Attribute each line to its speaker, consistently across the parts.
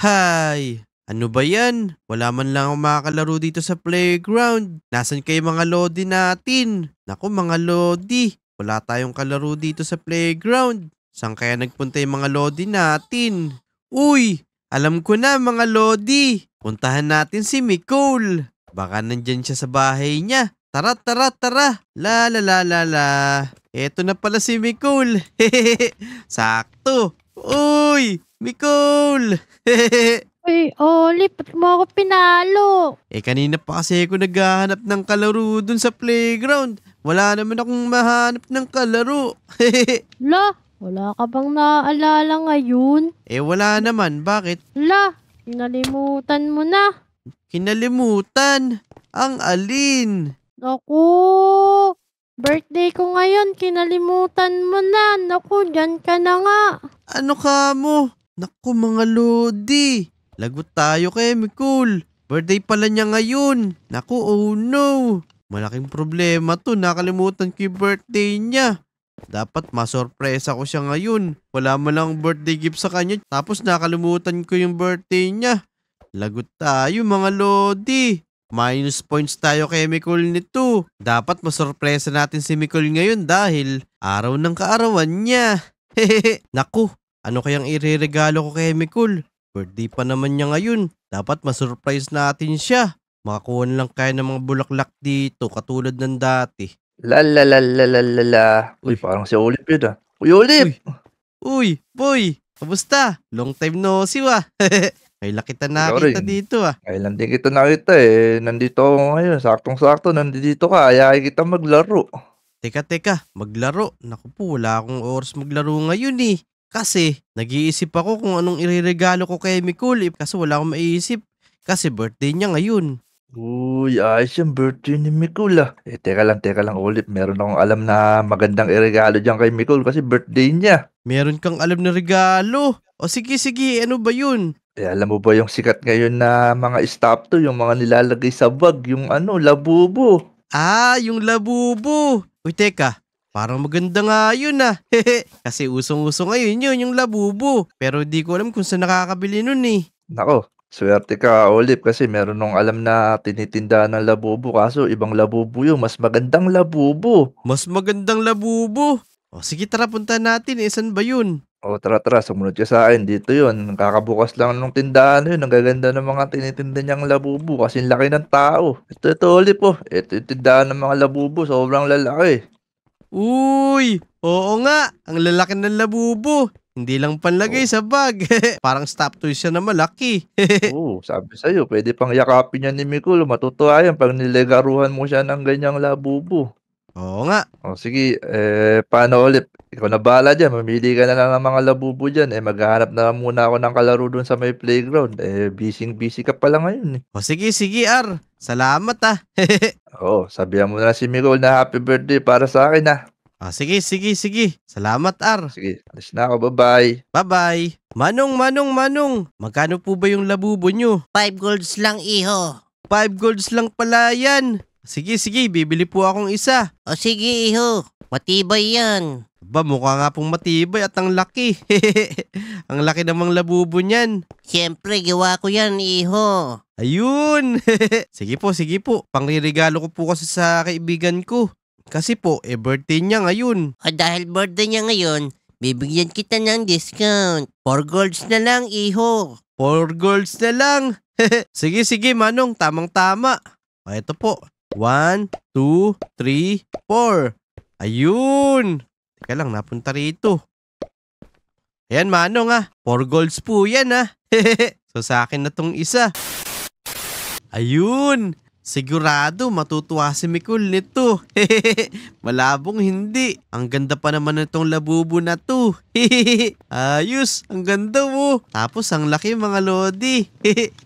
Speaker 1: Hi! Ano ba yan? Wala man lang ang makakalaro dito sa playground. Nasaan kayo mga lodi natin? Naku mga lodi, wala tayong kalaro dito sa playground. Saan kaya nagpunta yung mga lodi natin? Uy! Alam ko na mga lodi! Puntahan natin si Nicole! Baka nandyan siya sa bahay niya. Tara, tara, tara! La la la la la! Eto na pala si Nicole! Sakto! Uy! Nicole!
Speaker 2: Uy, Oli, ba't mo ako pinalo?
Speaker 1: Eh, kanina pa kasi ako naghahanap ng kalaro dun sa playground. Wala naman akong mahanap ng kalaro. La, wala ka bang naaalala ngayon? Eh, wala naman. Bakit?
Speaker 2: La, kinalimutan mo na.
Speaker 1: Kinalimutan? Ang
Speaker 2: alin? Naku, birthday ko ngayon, kinalimutan mo na. Naku, dyan ka na nga. Ano ka mo? Naku mga lodi,
Speaker 1: lagot tayo kay Mikul. Birthday pala niya ngayon. Naku, oh no. Malaking problema to, nakalimutan ko yung birthday niya. Dapat masorpresa ko siya ngayon. Wala man lang birthday gift sa kanya, tapos nakalimutan ko yung birthday niya. Lagot tayo mga lodi. Minus points tayo kay Mikul nito. Dapat masorpresa natin si Mikul ngayon dahil araw ng kaarawan niya. Hehehe. Naku, ano kayang ireregalo ko kay Mikul? Birthday pa naman niya ngayon. Dapat masurprise natin siya. Makakuha na lang kayo ng mga bulaklak dito katulad ng dati.
Speaker 3: La la la la la la Uy, parang si Olip yun ah. Uy, Olip! Uy, Uy boy! Kamusta? Long time no see wa. Kailan kita nakita dito ah. Kailan din kita nakita eh. Nandito ako ngayon. Saktong-sakto.
Speaker 1: Nandito ka. Ayahin kita maglaro. Teka, teka. Maglaro. Naku po, wala akong oras maglaro ngayon eh. Kasi nag-iisip ako kung anong ireregalo ko kay Mikul eh, kasi wala akong maiisip kasi birthday niya ngayon. Uy, ayos yung birthday
Speaker 3: ni Mikul ah. Eh, teka lang, teka lang ulit. Meron akong alam na magandang iregalo dyan kay Mikul kasi birthday niya.
Speaker 1: Meron kang alam na regalo? O sige, sige, ano ba yun?
Speaker 3: Eh, alam mo ba yung sikat ngayon na mga stop to, yung mga nilalagay sa bag, yung ano,
Speaker 1: labubo. Ah, yung labubo. Uy, teka, Parang maganda nga yun ah. Kasi usong-uso ngayon yun, yung labubo. Pero di ko alam kung saan nakakabili nun eh.
Speaker 3: Nako, swerte ka Olive kasi meron nung alam na tinitinda ng labubo kaso ibang labubo yun. Mas magandang labubo. Mas magandang labubo? O sige tara
Speaker 1: punta natin, eh, saan ba yun?
Speaker 3: O tara tara, sumunod ka sa akin. Dito yun, kakabukas lang nung tindahan yun. Ang gaganda ng mga tinitinda niyang labubo kasi laki ng tao. Ito, ito Olive po. Oh.
Speaker 1: Ito yung tindahan ng mga labubo, sobrang lalaki. Uy! Oo nga! Ang lalaki ng labubo! Hindi lang panlagay oh. sa bag. Parang stop toy siya na
Speaker 3: malaki. Oo, oh, sabi sa'yo, pwede pang yakapin niya ni Mikulo. Matutuwa yan pag nilegaruhan mo siya ng ganyang labubo. Oo nga. O sige, eh, paano ulit? Ikaw na bahala dyan. Mamili ka na lang ng mga labubo dyan. Eh, maghahanap na muna ako ng kalaro dun sa may playground. Eh, busy-busy ka pala ngayon eh. O sige, sige, Ar. Salamat ah. Oo, sabihan mo na si Miguel na happy birthday para sa akin ah. Ah, sige, sige, sige.
Speaker 1: Salamat, Ar. Sige, alis na ako. Bye-bye. Bye-bye. Manong, manong, manong. Magkano po ba yung labubo nyo? 5 golds lang, iho. 5 golds lang pala yan. Sige, sige, bibili po akong isa. O sige, iho. Matibay yan. Ba, mukha nga pong matibay at ang laki. ang laki namang labubo niyan. Siyempre, gawa ko yan, iho. Ayun! sige po, sige po. Pangririgalo ko po kasi sa kaibigan ko. Kasi po, eh birthday niya ngayon. O dahil birthday niya ngayon, bibigyan kita ng discount. 4 golds na lang, iho. 4 golds na lang. sige, sige, Manong. Tamang-tama. O, ito po. One, two, three, four. Ayun! Teka lang, napunta rito. Ayan, Manong ah. Four golds po yan ah. so sa akin na tong isa. Ayun! Sigurado matutuwa si Mikul nito. Malabong hindi. Ang ganda pa naman nitong labubo na to. Ayos, ang ganda mo. Oh. Tapos ang laki mga lodi.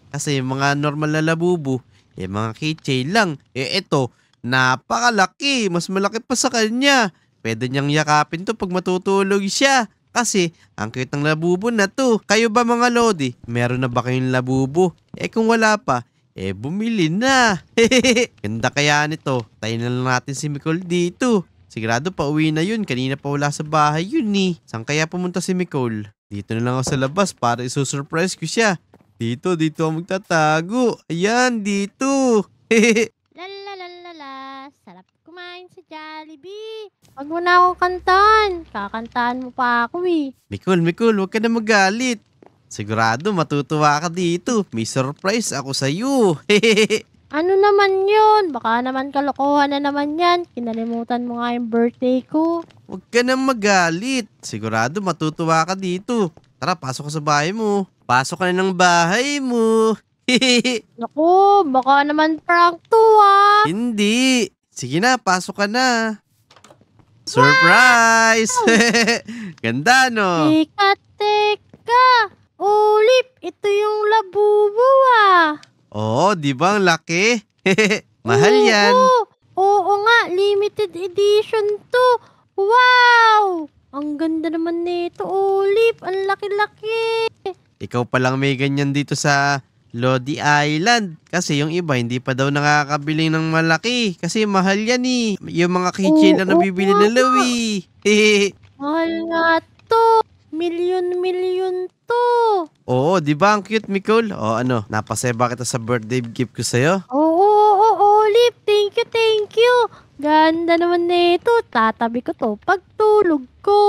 Speaker 1: Kasi mga normal na labubo, eh mga keychain lang. Eh ito, napakalaki. Mas malaki pa sa kanya. Pwede niyang yakapin to pag matutulog siya. Kasi, ang cute ng labubo na to. Kayo ba mga lodi, meron na ba kayong labubo? Eh kung wala pa, eh bumili na. Ganda kaya nito. Tayo na lang natin si Nicole dito. Sigurado pa uwi na yun. Kanina pa wala sa bahay yun ni. Eh. Saan kaya pumunta si Nicole? Dito na lang ako sa labas para isusurprise ko siya. Dito, dito ako magtatago. Ayan, dito.
Speaker 2: Lalalalala, sarap kumain sa Jollibee. Huwag mo na ako kantaan. Kakantaan mo pa ako eh.
Speaker 1: Mikul, Mikul, huwag ka na magalit. Sigurado matutuwa ka dito. May surprise ako sa iyo.
Speaker 2: ano naman yun? Baka naman kalokohan na naman yan. Kinalimutan mo nga yung birthday ko.
Speaker 1: Huwag ka na magalit. Sigurado matutuwa ka dito. Tara, pasok ka sa bahay mo. Pasok ka na ng bahay mo. Naku, baka naman prank to ah. Hindi. Sige na, pasok ka na. Surprise! Ganda, no?
Speaker 2: Teka, teka. Ulip, ito yung labubo ah.
Speaker 1: Oo, di ba ang laki? Mahal yan. Oo,
Speaker 2: oo nga, limited edition to. Wow! Ang ganda naman nito, Olip. Ang laki-laki.
Speaker 1: Ikaw pa lang may ganyan dito sa Lodi Island. Kasi yung iba, hindi pa daw nakakabili ng malaki. Kasi mahal yan eh. Yung mga kitchen oh, na nabibili oh, ng Louie.
Speaker 2: mahal nga to. Milyon-milyon to.
Speaker 1: Oo, di ba ang cute, Mikol? O ano, napasaya ba kita sa birthday gift ko sa'yo?
Speaker 2: Oo, oh, Chip, thank you, thank you. Ganda naman nito. Tatabi ko to pagtulog ko.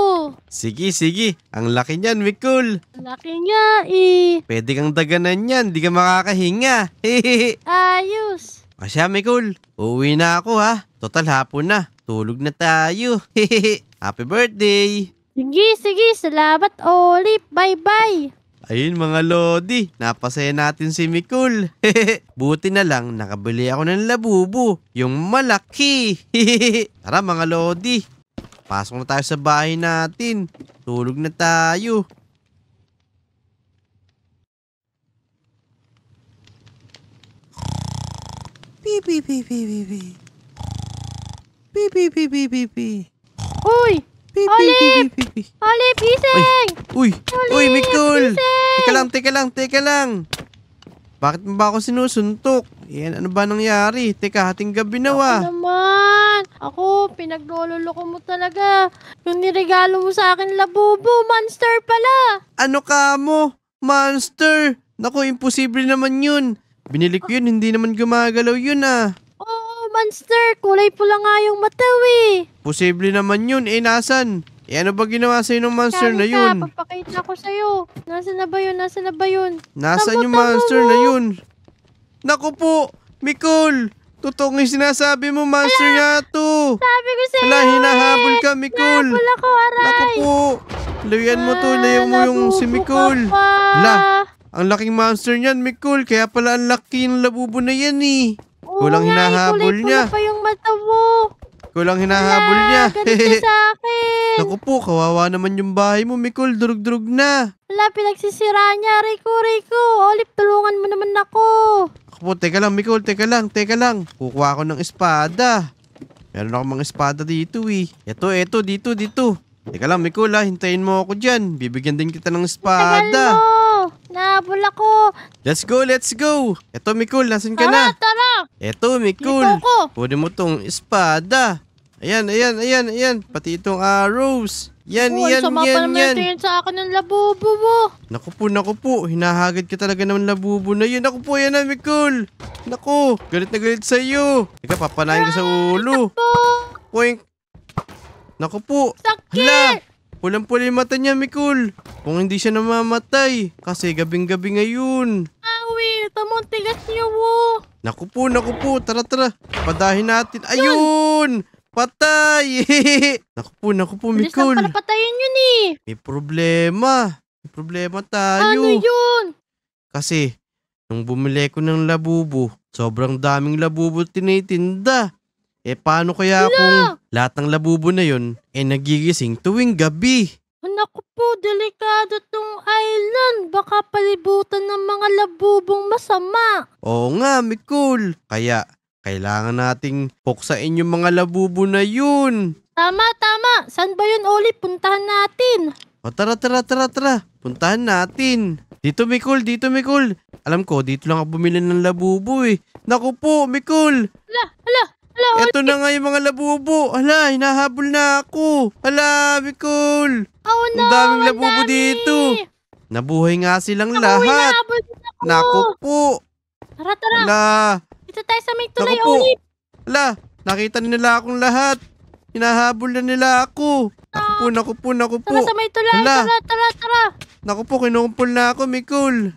Speaker 1: Sige, sige. Ang laki niyan, Mikul.
Speaker 2: Laki niya, eh.
Speaker 1: Pwede kang daganan niyan. Di ka makakahinga.
Speaker 2: Ayos.
Speaker 1: O siya, Mikul. Uuwi na ako ha. Total hapon na. Tulog na tayo. Happy birthday.
Speaker 2: Sige, sige. Salamat, Olip. Bye-bye.
Speaker 1: Ayun mga lodi, napasaya natin si Mikul. Buti na lang nakabili ako ng labubu, yung malaki. Tara mga lodi, pasok na tayo sa bahay natin. Tulog na tayo.
Speaker 3: Pi pi pi pi pi pi.
Speaker 1: Pi pi pi pi pi pi. Hoy! Beep, Olive! Beep,
Speaker 2: beep, Olive, gising!
Speaker 1: Uy! Uy, Uy Mikul! Teka lang, teka lang, teka lang! Bakit mo ba ako sinusuntok? Yan, ano ba nangyari? Teka, ating gabi na wa. Ako
Speaker 2: naman! Ako, pinaglololoko mo talaga. Yung niregalo
Speaker 1: mo sa akin, labubo, monster pala! Ano ka mo? Monster! Naku, imposible naman yun. Binili ko yun, hindi naman gumagalaw yun ah monster. Kulay pula nga yung matawi. Eh. Posible naman yun. Eh, nasan? Eh, ano ba ginawa sa'yo ng monster Kari na yun? Ka,
Speaker 2: papakita ko sa'yo. Nasaan na ba yun? Nasaan na ba yun? Nasaan yung monster mo? na
Speaker 1: yun? Naku po, Mikol! Totoong yung sinasabi mo, monster Ala, nga to. Sabi ko sa'yo. Ala, hinahabol eh. ka, Mikol. Nahabol ako, aray. Naku po. Layan mo to. layo mo yung ah, si Mikol. Ala, ang laking monster niyan, Mikol. Kaya pala ang laki ng labubo na yan eh. Kulang nga, hinahabol eh, niya. pa
Speaker 2: yung mata mo.
Speaker 1: Kulang hinahabol Wala, niya. Ganun sa akin. Naku po, kawawa naman yung bahay mo, Mikol. Durug-durug na.
Speaker 2: Wala, pinagsisira niya. Rico, Rico. Olip, tulungan mo
Speaker 1: naman ako. Naku po, teka lang, Mikol. Teka lang, teka lang. Kukuha ako ng espada. Meron ako mga espada dito eh. Ito, ito, dito, dito. Teka lang, Mikol ha. Ah. Hintayin mo ako dyan. Bibigyan din kita ng espada. Tagal mo.
Speaker 2: Nahabol ako.
Speaker 1: Let's go, let's go. Eto, Mikul, nasan ka tara, na?
Speaker 2: Tara, tara. Eto, Mikul.
Speaker 1: Pwede mo tong espada. Ayan, ayan, ayan, ayan. Pati itong arrows. Yan, Uy, yan, sama yan, pa yan.
Speaker 2: sa akin ng labubo mo.
Speaker 1: Naku po, naku po. Hinahagad ka talaga ng labubo na yun. Naku po, yan na, Mikul. Naku, galit na galit sa'yo. Ika, papanayin ko sa ulo.
Speaker 2: Naku
Speaker 1: po. Naku po. Sakit! Hala. Pulang-puli mata niya, Mikul. Kung hindi siya namamatay, kasi gabing-gabi ngayon.
Speaker 2: Awi, tamon tigas niya, wo.
Speaker 1: Naku po, naku po. Tara, tara. Padahin natin. Ayun! Patay! naku po, naku po, Mikul. Alis na patayin yun eh. May problema. May problema tayo. Ano yun? Kasi, nung bumili ko ng labubo, sobrang daming labubo tinitinda. Eh paano kaya Hala! kung lahat ng labubo na yon eh nagigising tuwing gabi?
Speaker 2: Naku po, delikado tong island. Baka palibutan ng mga labubong masama.
Speaker 1: Oo nga, Mikul. Kaya kailangan nating puksain yung mga labubo na yun.
Speaker 2: Tama, tama. San ba yun, Oli? Puntahan natin.
Speaker 1: O tara, tara, tara, tara. Puntahan natin. Dito, Mikul. Dito, Mikul. Alam ko, dito lang ako bumili ng labubo eh. Naku po, Mikul. Hala, hala. Hala, Eto na nga yung mga labubo. Hala, hinahabol na ako. Hala, Bicol. Oh no, Ang daming ang labubo dami. dito. Nabuhay nga silang ako, lahat. Ako. Naku po. Tara,
Speaker 2: tara. Hala. Ito tayo sa may tulay, Naku
Speaker 1: Hala, nakita nila akong lahat. Hinahabol na nila ako. Naku po, naku po, naku po. Tara sa may tulay, Hala. tara, tara, tara. Naku po, kinumpol na ako, Mikol.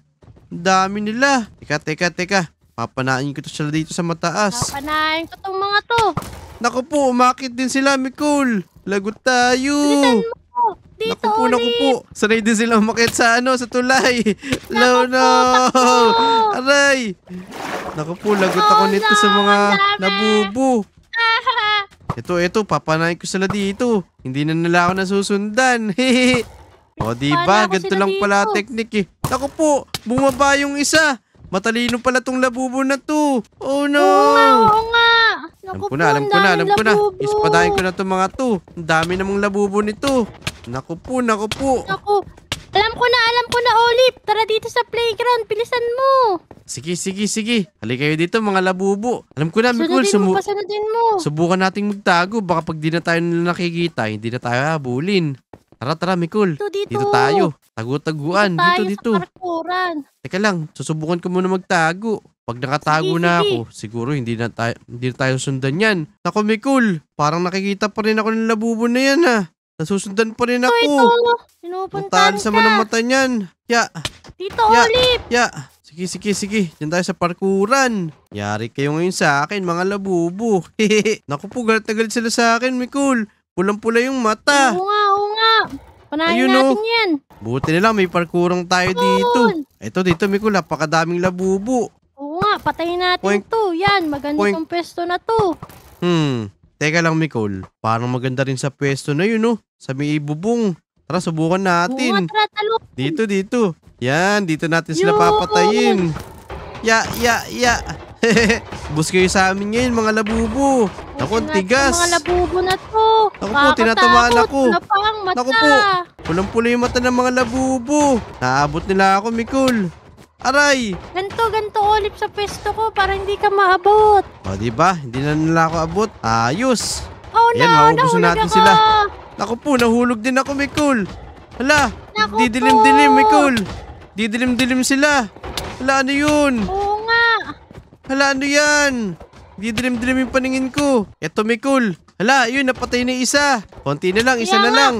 Speaker 1: Ang dami nila. Teka, teka, teka. Papanain ko to sila dito sa mataas. Papanain ko tong mga to. Naku po, umakit din sila, Mikul. Lagot tayo. Dito naku po, ulit. naku po. Sanay din sila umakit sa ano, sa tulay. Low no. Po, Aray. Naku po, lagot ako oh, nito no, sa mga dami. nabubo. ito, ito, papanain ko sila dito. Hindi na nila ako nasusundan. Hehehe. o, diba? Ganito lang pala teknik eh. Naku po, bumaba yung isa. Matalino pala tong labubo na to. Oh no! Oo nga, oo nga. alam ko na, alam ko na, alam ko na. Ispadahin ko na tong mga to. Ang dami namang labubo nito. Naku po, naku po. Naku.
Speaker 2: Alam ko na, alam ko na, Olip. Tara dito sa playground. Pilisan mo.
Speaker 1: Sige, sige, sige. Halika kayo dito, mga labubo. Alam ko na, Mikul. Sunodin mo,
Speaker 2: pasunodin mo.
Speaker 1: Subukan nating magtago. Baka pag di na tayo nakikita, hindi na tayo habulin. Tara, tara, Mikul. Dito, dito. dito tayo. Tago-taguan. Dito, dito. dito.
Speaker 2: parkuran.
Speaker 1: Teka lang, susubukan ko muna magtago. Pag nakatago sige, na sige. ako, siguro hindi na tayo, hindi na tayo sundan yan. Nako, Mikul, parang nakikita pa rin ako ng labubo na yan, ha? Nasusundan pa rin ako. Ito, ito.
Speaker 2: Sinupuntan ka. sa mata
Speaker 1: niyan. Ya.
Speaker 2: Dito, ya. Olip.
Speaker 1: Ya. Sige, sige, sige. Diyan tayo sa parkuran. Yari kayo ngayon sa akin, mga labubo. Naku po, galit na galit sila sa akin, Mikul. Pulang-pula yung mata. Oo
Speaker 2: nga. Panahin Ayun, natin oh. yan.
Speaker 1: Buti na lang, may parkurong tayo Ayun. dito. Ito dito, Miko, napakadaming labubo.
Speaker 2: Oo nga, patayin natin Poink. to. Yan, maganda Poink. tong pwesto na to.
Speaker 1: Hmm, teka lang, Nicole. Parang maganda rin sa pwesto na yun, oh. Sa may ibubong. Tara, subukan natin. Oo, tara, Dito, dito. Yan, dito natin sila papatayin. Ya, ya, ya. Bus kayo sa amin ngayon, mga labubo. Naku, ang tigas. Mga labubo na to. Naku po, tinatamaan ako. Napang mata. Naku po, pulang-pula yung mata ng mga labubo. Naabot nila ako, Mikul. Aray!
Speaker 2: Ganto, ganto, Olip, sa pesto ko para hindi ka maabot.
Speaker 1: O, di ba? Hindi na nila ako abot. Ayos! Oh, Ayan, no, maubusan natin ako. sila. Naku po, nahulog din ako, Mikul. Hala, didilim-dilim, Mikul. Didilim-dilim sila. Hala, ano yun? Oo nga. Hala, ano yan? Didilim-dilim yung paningin ko. Eto, Mikul. Hala, yun, napatay na isa. Konti na lang, isa Yawa. na lang.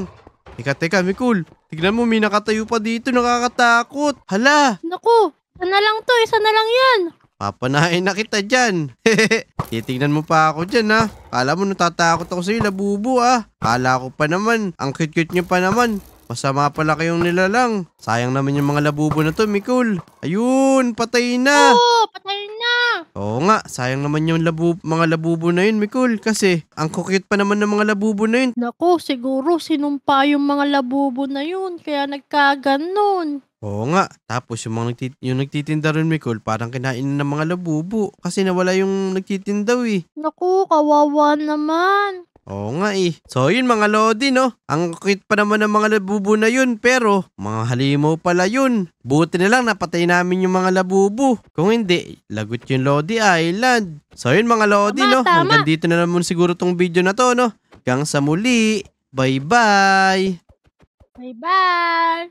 Speaker 1: Teka, teka, Mikul. Tignan mo, may nakatayo pa dito. Nakakatakot. Hala. Naku, isa
Speaker 2: na lang to. Isa na lang yan.
Speaker 1: Papanain na kita dyan. Titignan mo pa ako dyan ha. Kala mo natatakot ako sa'yo, labubo ah. Kala ko pa naman. Ang cute-cute niyo pa naman. Masama pala kayong nilalang. Sayang naman yung mga labubo na to, Mikul. Ayun, patay na. Oo, patay na. Oo nga, sayang naman yung labu mga labubo na yun, Mikul. Kasi ang kukit pa naman ng mga labubo na yun. Nako, siguro sinumpa yung mga labubo na yun. Kaya nagkaganon. Oo nga. Tapos yung, mga nagtit- yung nagtitinda rin, Nicole, parang kinain ng mga labubo kasi nawala yung nagtitinda, eh.
Speaker 2: Naku, kawawa naman.
Speaker 1: Oo nga eh. So yun mga lodi no, ang cute pa naman ng mga labubo na yun pero mga halimaw pala yun. Buti na lang napatay namin yung mga labubo. Kung hindi, lagot yung Lodi Island. So yun mga lodi tama, no, tama. hanggang dito na naman siguro tong video na to no. Hanggang sa muli, bye bye!
Speaker 2: Bye bye!